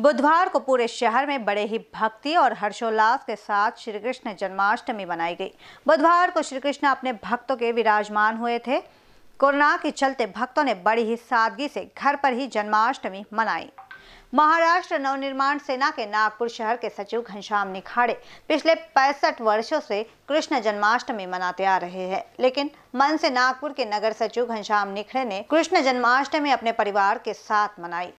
बुधवार को पूरे शहर में बड़े ही भक्ति और हर्षोल्लास के साथ श्री कृष्ण जन्माष्टमी मनाई गई बुधवार को श्री कृष्ण अपने भक्तों के विराजमान हुए थे कोरोना के चलते भक्तों ने बड़ी ही सादगी से घर पर ही जन्माष्टमी मनाई महाराष्ट्र नवनिर्माण सेना के नागपुर शहर के सचिव घनश्याम निखाड़े पिछले पैंसठ वर्षों से कृष्ण जन्माष्टमी मनाते आ रहे हैं लेकिन मन से नागपुर के नगर सचिव घनश्याम निखड़े ने कृष्ण जन्माष्टमी अपने परिवार के साथ मनाई